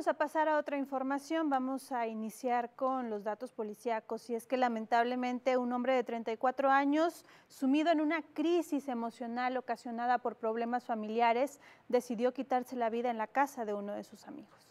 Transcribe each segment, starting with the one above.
Vamos pues, a pasar a otra información. Vamos a iniciar con los datos policíacos. Y es que lamentablemente un hombre de 34 años, sumido en una crisis emocional ocasionada por problemas familiares, decidió quitarse la vida en la casa de uno de sus amigos.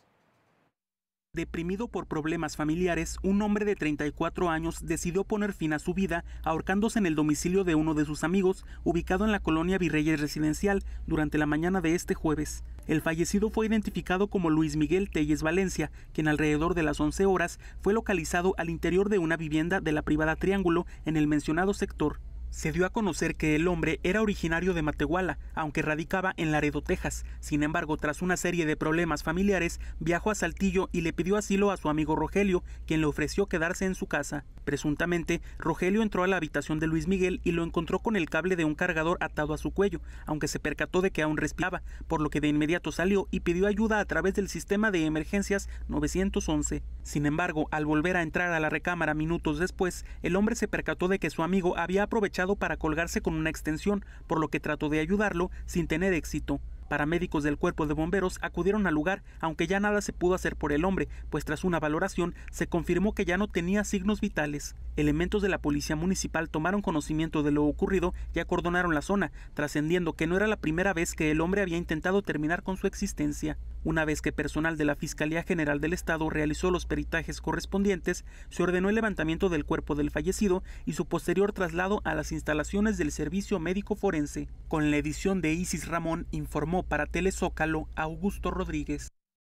Deprimido por problemas familiares, un hombre de 34 años decidió poner fin a su vida ahorcándose en el domicilio de uno de sus amigos, ubicado en la colonia Virreyes Residencial, durante la mañana de este jueves. El fallecido fue identificado como Luis Miguel Telles Valencia, quien alrededor de las 11 horas fue localizado al interior de una vivienda de la privada Triángulo en el mencionado sector. Se dio a conocer que el hombre era originario de Matehuala, aunque radicaba en Laredo, Texas. Sin embargo, tras una serie de problemas familiares, viajó a Saltillo y le pidió asilo a su amigo Rogelio, quien le ofreció quedarse en su casa. Presuntamente, Rogelio entró a la habitación de Luis Miguel y lo encontró con el cable de un cargador atado a su cuello, aunque se percató de que aún respiraba, por lo que de inmediato salió y pidió ayuda a través del sistema de emergencias 911. Sin embargo, al volver a entrar a la recámara minutos después, el hombre se percató de que su amigo había aprovechado para colgarse con una extensión, por lo que trató de ayudarlo sin tener éxito. Paramédicos del cuerpo de bomberos acudieron al lugar, aunque ya nada se pudo hacer por el hombre, pues tras una valoración se confirmó que ya no tenía signos vitales. Elementos de la policía municipal tomaron conocimiento de lo ocurrido y acordonaron la zona, trascendiendo que no era la primera vez que el hombre había intentado terminar con su existencia. Una vez que personal de la Fiscalía General del Estado realizó los peritajes correspondientes, se ordenó el levantamiento del cuerpo del fallecido y su posterior traslado a las instalaciones del Servicio Médico Forense. Con la edición de Isis Ramón, informó para Telezócalo Augusto Rodríguez.